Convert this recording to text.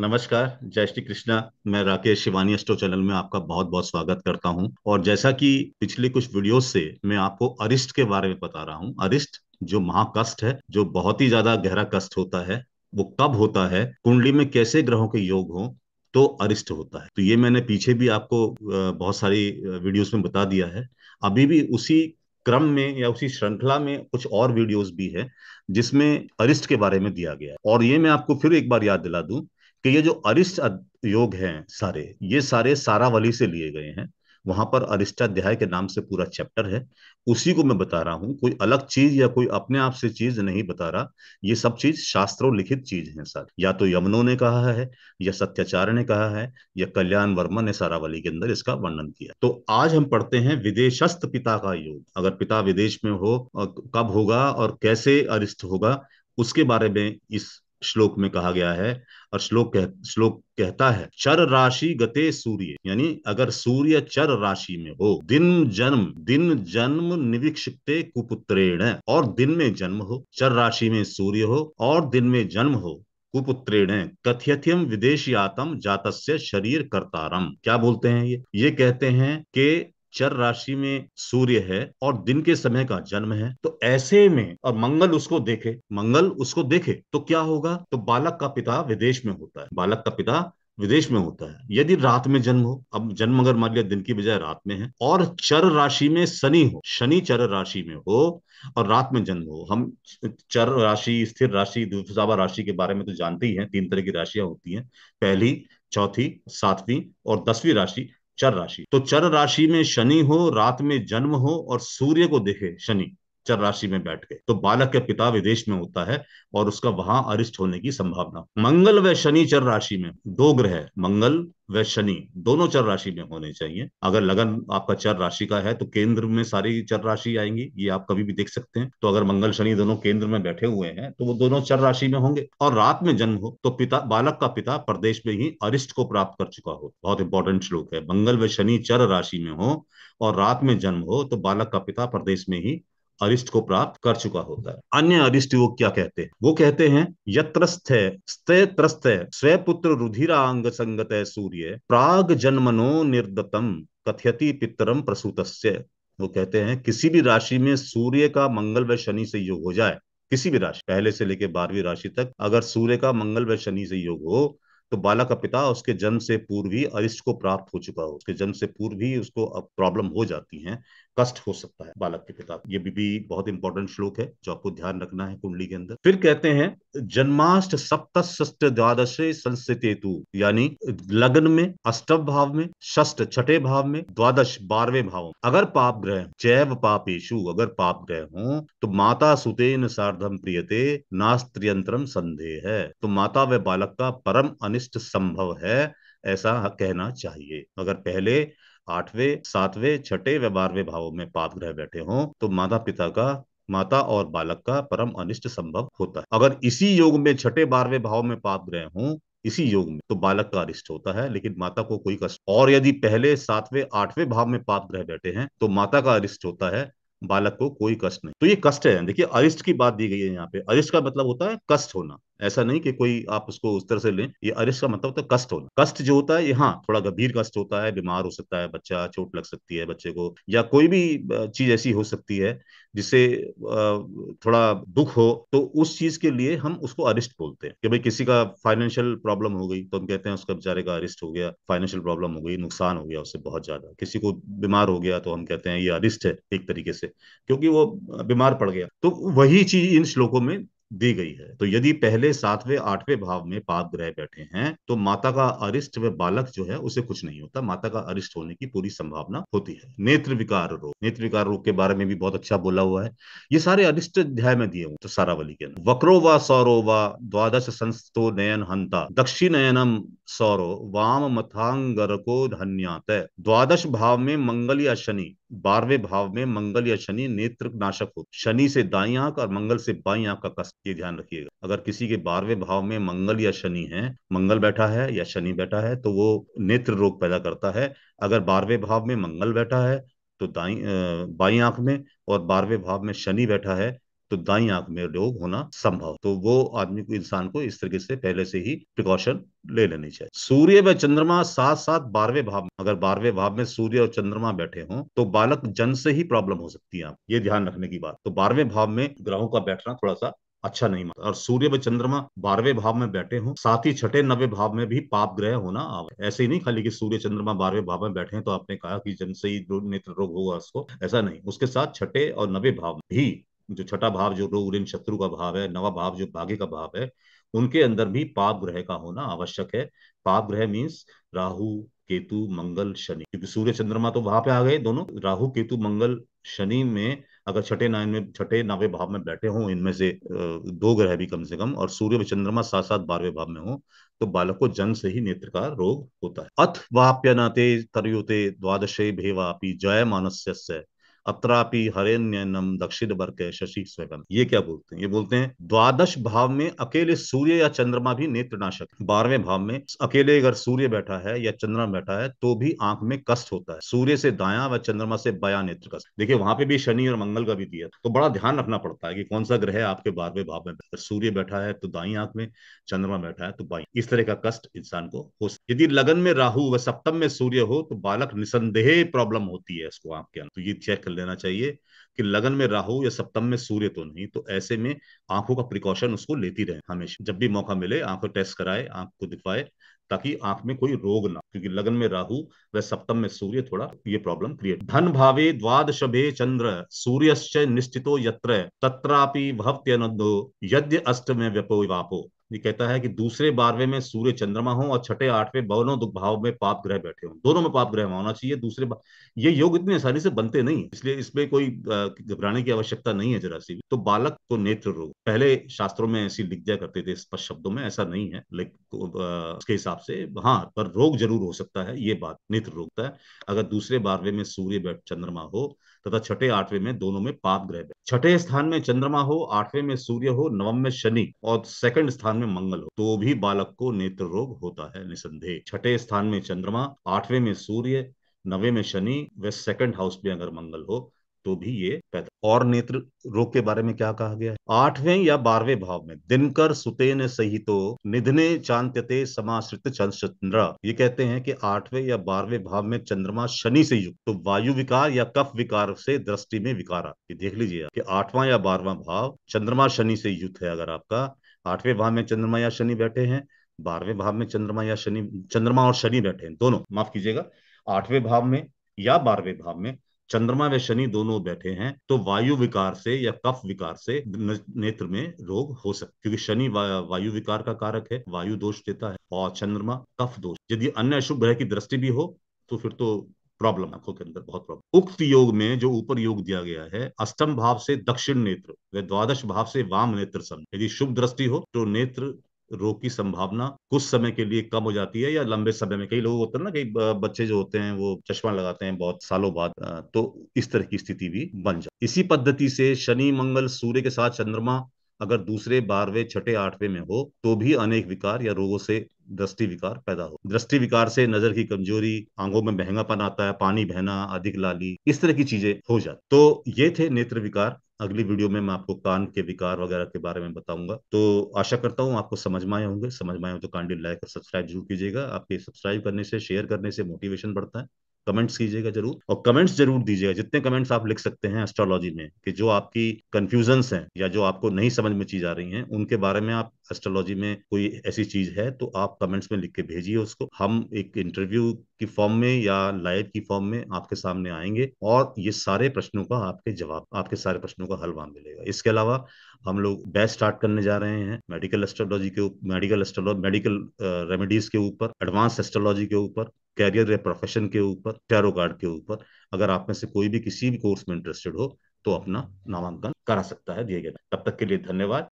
नमस्कार जय श्री कृष्णा मैं राकेश शिवानी अस्टो चैनल में आपका बहुत बहुत स्वागत करता हूं और जैसा कि पिछले कुछ वीडियोस से मैं आपको अरिष्ट के बारे में बता रहा हूं अरिष्ट जो महाकष्ट है जो बहुत ही ज्यादा गहरा कष्ट होता है वो कब होता है कुंडली में कैसे ग्रहों के योग हो तो अरिष्ट होता है तो ये मैंने पीछे भी आपको बहुत सारी वीडियोस में बता दिया है अभी भी उसी क्रम में या उसी श्रृंखला में कुछ और वीडियोस भी है जिसमें अरिष्ट के बारे में दिया गया है और ये मैं आपको फिर एक बार याद दिला दूं कि ये जो अरिष्ट योग हैं सारे ये सारे सारावली से लिए गए हैं वहां पर अरिष्टाध्याय के नाम से पूरा चैप्टर है उसी को मैं बता रहा हूँ कोई अलग चीज या कोई अपने आप से चीज नहीं बता रहा ये सब चीज शास्त्रों लिखित चीज है सर या तो यमुनों ने कहा है या सत्याचार्य ने कहा है या कल्याण वर्मा ने सारावली के अंदर इसका वर्णन किया तो आज हम पढ़ते हैं विदेशस्थ पिता का योग अगर पिता विदेश में हो कब होगा और कैसे अरिष्ट होगा उसके बारे में इस श्लोक में कहा गया है और श्लोक कह, श्लोक कहता है चर राशि गते सूर्य यानी अगर सूर्य चर राशि में हो दिन जन्म दिन जन्म निरीक्षते कुपुत्रेण और दिन में जन्म हो चर राशि में सूर्य हो और दिन में जन्म हो कुपुत्रेण कथ्यथ्यम विदेशी आतम जातस्य शरीर कर्तारम क्या बोलते हैं ये ये कहते हैं कि चर राशि में सूर्य है और दिन के समय का जन्म है तो ऐसे में और मंगल उसको देखे मंगल उसको देखे तो क्या होगा तो बालक का पिता विदेश में होता है बालक का पिता विदेश में होता है यदि रात में जन्म हो अब जन्म अगर मान लिया दिन की बजाय रात में है और चर राशि में शनि हो शनि चर राशि में हो और रात में जन्म हो हम चर राशि स्थिर राशि द्विपसावा राशि के बारे में तो जानते ही हैं तीन तरह की राशियां होती हैं पहली चौथी सातवीं और दसवीं राशि चर राशि तो चर राशि में शनि हो रात में जन्म हो और सूर्य को देखे शनि चर राशि में बैठ गए तो बालक के पिता विदेश में होता है और उसका वहां अरिष्ट होने की संभावना मंगल व शनि चर राशि में दो ग्रह मंगल व शनि दोनों चर राशि में होने चाहिए अगर लगन आपका चर राशि का है तो केंद्र में सारी चर राशि आएंगी ये आप कभी भी देख सकते हैं तो अगर मंगल शनि दोनों केंद्र में बैठे हुए हैं तो वो दोनों चर राशि में होंगे और रात में जन्म हो तो पिता बालक का पिता प्रदेश में ही अरिष्ट को प्राप्त कर चुका हो बहुत इंपॉर्टेंट श्लोक है मंगल व शनि चर राशि में हो और रात में जन्म हो तो बालक का पिता प्रदेश में ही अरिष्ट को प्राप्त कर चुका होता है अन्य अरिष्ट वो क्या कहते हैं वो कहते हैं यत्रस्थ स्थे त्रस्थ स्वपुत्र अंग संगत सूर्य प्राग जन्मनो निर्दतम कथ्यति पितरम प्रसूत वो कहते हैं किसी भी राशि में सूर्य का मंगल व शनि से योग हो जाए किसी भी राशि पहले से लेकर बारहवीं राशि तक अगर सूर्य का मंगल व शनि से योग हो तो बाला का पिता उसके जन्म से पूर्व ही अरिष्ट को प्राप्त हो चुका हो उसके जन्म से पूर्व ही उसको प्रॉब्लम हो जाती है कष्ट हो सकता है बालक के पिता ये भी, भी बहुत इंपॉर्टेंट श्लोक है जो आपको ध्यान रखना है कुंडली के अंदर फिर कहते हैं जन्माष्ट सप्त षष्ट द्वादश संस्थितेतु यानी लग्न में अष्टम भाव में षष्ट छठे भाव में द्वादश बारहवें भाव अगर पाप ग्रह जैव पापेशु अगर पाप ग्रह हो तो माता सुतेन सार्धम प्रियते नास्त्रियंत्रम संदेह है तो माता व बालक का परम अनिष्ट संभव है ऐसा कहना चाहिए अगर पहले आठवें सातवें छठे व बारहवें भावों में पाप ग्रह बैठे हों तो माता पिता का माता और बालक का परम अनिष्ट संभव होता है अगर इसी योग में छठे बारहवें भाव में पाप ग्रह हों इसी योग में तो बालक का अरिष्ट होता है लेकिन माता को कोई कष्ट और यदि पहले सातवें आठवें भाव में पाप ग्रह बैठे हैं तो माता का अरिष्ट होता है बालक को कोई कष्ट नहीं तो ये कष्ट है देखिए अरिष्ट की बात दी गई है यहाँ पे अरिष्ट का मतलब होता है कष्ट होना ऐसा नहीं कि कोई आप उसको उस तरह से लें ये अरिश का मतलब होता है कष्ट होना कष्ट जो होता है ये हाँ थोड़ा गंभीर कष्ट होता है बीमार हो सकता है बच्चा चोट लग सकती है बच्चे को या कोई भी चीज ऐसी हो सकती है जिसे थोड़ा दुख हो तो उस चीज के लिए हम उसको अरिस्ट बोलते हैं कि भाई किसी का फाइनेंशियल प्रॉब्लम हो गई तो हम कहते हैं उसका बेचारे का अरिस्ट हो गया फाइनेंशियल प्रॉब्लम हो गई नुकसान हो गया उससे बहुत ज्यादा किसी को बीमार हो गया तो हम कहते हैं ये अरिस्ट है एक तरीके से क्योंकि वो बीमार पड़ गया तो वही चीज इन श्लोकों में दी गई है तो यदि पहले सातवें आठवें भाव में पाप ग्रह बैठे हैं तो माता का अरिष्ट व बालक जो है उसे कुछ नहीं होता माता का अरिष्ट होने की पूरी संभावना होती है नेत्र विकार रोग नेत्र विकार रोग के बारे में भी बहुत अच्छा बोला हुआ है ये सारे अरिष्ट अध्याय में दिए हुए तो सारावली के अंदर वक्रो व सौरो व द्वादश संस्तो नयन हंता दक्षिणयनम सौरो वाम मथांगरको धन्यात द्वादश भाव में मंगल या शनि बारहवें भाव में मंगल या शनि नेत्र नाशक हो शनि से दाई आंख और मंगल से बाई आंख का कष्ट ये ध्यान रखिएगा अगर किसी के बारहवें भाव में मंगल या शनि है मंगल बैठा है या शनि बैठा है तो वो नेत्र रोग पैदा करता है अगर बारहवें भाव में मंगल बैठा है तो दाई बाई आंख में और बारहवें भाव में शनि बैठा है तो दाई आंख में रोग होना संभव तो वो आदमी को इंसान को इस तरीके से पहले से ही प्रिकॉशन ले लेनी चाहिए सूर्य व चंद्रमा साथ साथ बारहवें भाव में अगर बारहवें भाव में सूर्य और चंद्रमा बैठे हों तो बालक जन से ही प्रॉब्लम हो सकती है ये ध्यान रखने की बात तो बारहवें भाव में ग्रहों का बैठना थोड़ा सा अच्छा नहीं मानता और सूर्य व चंद्रमा बारहवें भाव में बैठे हों साथ ही छठे नवे भाव में भी पाप ग्रह होना ऐसे ही नहीं खाली कि सूर्य चंद्रमा बारहवें भाव में बैठे हैं तो आपने कहा कि जन से ही नेत्र रोग होगा उसको ऐसा नहीं उसके साथ छठे और नवे भाव में भी जो छठा भाव जो रोग ऋण शत्रु का भाव है नवा भाव जो भाग्य का भाव है उनके अंदर भी पाप ग्रह का होना आवश्यक है पाप ग्रह मीन्स राहु केतु मंगल शनि क्योंकि सूर्य चंद्रमा तो वहां पे आ गए दोनों राहु केतु मंगल शनि में अगर छठे नाइन में छठे नवे भाव में बैठे हों इनमें से दो ग्रह भी कम से कम और सूर्य और चंद्रमा साथ साथ बारहवें भाव में हो तो बालक को जन्म से ही नेत्र का रोग होता है अथ वाप्यनाते तरयुते द्वादशे भेवापी जय मानस्य अत्रापि हरेन्यनम दक्षिण वर्ग शशि स्वगन ये क्या बोलते हैं ये बोलते हैं द्वादश भाव में अकेले सूर्य या चंद्रमा भी नेत्रनाशक बारहवें भाव में अकेले अगर सूर्य बैठा है या चंद्रमा बैठा है तो भी आंख में कष्ट होता है सूर्य से दाया व चंद्रमा से बया नेत्र कष्ट देखिए वहां पे भी शनि और मंगल का भी दिया तो बड़ा ध्यान रखना पड़ता है कि कौन सा ग्रह आपके बारहवें भाव में सूर्य बैठा है तो दाई आंख में चंद्रमा बैठा है तो बाई इस तरह का कष्ट इंसान को हो यदि लगन में राहु व सप्तम में सूर्य हो तो बालक निसंदेह प्रॉब्लम होती है इसको आंख के अंदर तो ये चेक कर लेना चाहिए कि लगन में राहु या सप्तम में सूर्य तो नहीं तो ऐसे में आंखों का प्रिकॉशन उसको लेती रहे हमेशा जब भी मौका मिले आंख टेस्ट कराए आंख को दिखवाए ताकि आंख में कोई रोग ना क्योंकि लगन में राहु व सप्तम में सूर्य थोड़ा ये प्रॉब्लम क्रिएट धन भावे द्वादशभे चंद्र सूर्यश्च निश्चितो यत्र तत्रापि भवत्यनदो यद्य अष्टमे व्यपो वापो ये कहता है कि दूसरे बारहवें में सूर्य चंद्रमा हो और छठे आठवें भवनों दुर्भाव में पाप ग्रह बैठे हों दोनों में पाप ग्रह होना चाहिए दूसरे ये योग इतनी आसानी से बनते नहीं इसलिए इसमें कोई घबराने की आवश्यकता नहीं है जरा सी भी तो बालक को नेत्र रोग पहले शास्त्रों में ऐसी लिख दिया करते थे स्पष्ट शब्दों में ऐसा नहीं है लाइक उसके हिसाब से हाँ पर रोग जरूर हो सकता है ये बात नेत्र रोग है अगर दूसरे बारहवें में सूर्य चंद्रमा हो तथा छठे आठवें में दोनों में पाप ग्रह छठे स्थान में चंद्रमा हो आठवें में सूर्य हो नवम में शनि और सेकंड स्थान में मंगल हो तो भी बालक को नेत्र रोग होता है निसंदेह छठे स्थान में चंद्रमा आठवें में सूर्य नवे में शनि व सेकंड हाउस में अगर मंगल हो तो भी ये पैदा और नेत्र रोग के बारे में क्या कहा गया है आठवें या बारहवें भाव में दिनकर सुतेन तो निधने चांत्यते समाश्रित चंद्र ये कहते हैं कि आठवें या बारहवें भाव में चंद्रमा शनि से युक्त तो वायु विकार या कफ विकार से दृष्टि में विकार आती देख लीजिए कि आठवां या बारहवां भाव चंद्रमा शनि से युक्त है अगर आपका आठवें भाव में चंद्रमा या शनि बैठे हैं बारहवें भाव में चंद्रमा या शनि चंद्रमा और शनि बैठे हैं दोनों माफ कीजिएगा आठवें भाव में या बारहवें भाव में चंद्रमा व शनि दोनों बैठे हैं तो वायु विकार से या कफ विकार से नेत्र में रोग हो सकता है क्योंकि शनि वायु विकार का कारक है वायु दोष देता है और चंद्रमा कफ दोष यदि अन्य अशुभ ग्रह की दृष्टि भी हो तो फिर तो प्रॉब्लम आंखों के अंदर बहुत प्रॉब्लम उक्त योग में जो ऊपर योग दिया गया है अष्टम भाव से दक्षिण नेत्र व द्वादश भाव से वाम नेत्र सम यदि शुभ दृष्टि हो तो नेत्र रोग की संभावना कुछ समय के लिए कम हो जाती है या लंबे समय में कई लोग होते हैं ना कई बच्चे जो होते हैं वो चश्मा लगाते हैं बहुत सालों बाद तो इस तरह की स्थिति भी बन जाए इसी पद्धति से शनि मंगल सूर्य के साथ चंद्रमा अगर दूसरे बारहवें छठे आठवें में हो तो भी अनेक विकार या रोगों से दृष्टि विकार पैदा हो दृष्टि विकार से नजर की कमजोरी आंखों में महंगापन आता है पानी बहना अधिक लाली इस तरह की चीजें हो जाती तो ये थे नेत्र विकार अगली वीडियो में मैं आपको कान के विकार वगैरह के बारे में बताऊंगा तो आशा करता हूँ आपको समझ में आए होंगे समझ में आए हो तो कांडी लाइक और सब्सक्राइब जरूर कीजिएगा आपके सब्सक्राइब करने से शेयर करने से मोटिवेशन बढ़ता है कमेंट्स कीजिएगा जरूर और कमेंट्स जरूर दीजिएगा जितने कमेंट्स आप लिख सकते हैं एस्ट्रोलॉजी में कि जो आपकी कंफ्यूजन्स हैं या जो आपको नहीं समझ में चीज आ रही हैं उनके बारे में आप एस्ट्रोलॉजी में कोई ऐसी चीज है तो आप कमेंट्स में लिख के भेजिए उसको हम एक इंटरव्यू की फॉर्म में या लाइव की फॉर्म में आपके सामने आएंगे और ये सारे प्रश्नों का आपके जवाब आपके सारे प्रश्नों का हल वहां मिलेगा इसके अलावा हम लोग बैच स्टार्ट करने जा रहे हैं मेडिकल एस्ट्रोलॉजी के मेडिकल एस्ट्रोलॉजी मेडिकल रेमेडीज के ऊपर एडवांस एस्ट्रोलॉजी के ऊपर कैरियर या प्रोफेशन के ऊपर टैरो कार्ड के ऊपर अगर आप में से कोई भी किसी भी कोर्स में इंटरेस्टेड हो तो अपना नामांकन करा सकता है दिए गए तब तक के लिए धन्यवाद